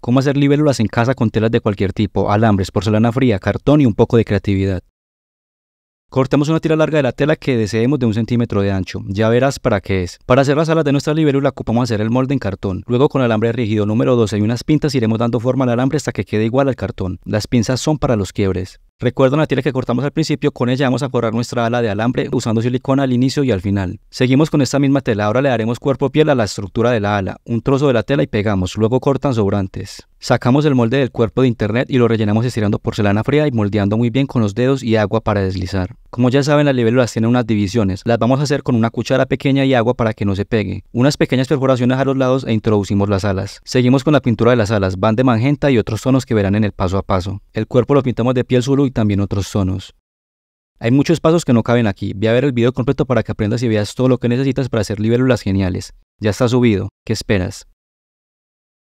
Cómo hacer libélulas en casa con telas de cualquier tipo, alambres, porcelana fría, cartón y un poco de creatividad. Cortemos una tira larga de la tela que deseemos de un centímetro de ancho. Ya verás para qué es. Para hacer las alas de nuestra libélula ocupamos hacer el molde en cartón. Luego con alambre rígido número 12 y unas pintas iremos dando forma al alambre hasta que quede igual al cartón. Las pinzas son para los quiebres. Recuerda la tela que cortamos al principio, con ella vamos a forrar nuestra ala de alambre usando silicona al inicio y al final. Seguimos con esta misma tela, ahora le daremos cuerpo piel a la estructura de la ala, un trozo de la tela y pegamos, luego cortan sobrantes. Sacamos el molde del cuerpo de internet y lo rellenamos estirando porcelana fría y moldeando muy bien con los dedos y agua para deslizar. Como ya saben, las libélulas tienen unas divisiones. Las vamos a hacer con una cuchara pequeña y agua para que no se pegue. Unas pequeñas perforaciones a los lados e introducimos las alas. Seguimos con la pintura de las alas, van de magenta y otros tonos que verán en el paso a paso. El cuerpo lo pintamos de piel solo y también otros tonos. Hay muchos pasos que no caben aquí. Ve a ver el video completo para que aprendas y veas todo lo que necesitas para hacer libélulas geniales. Ya está subido. ¿Qué esperas?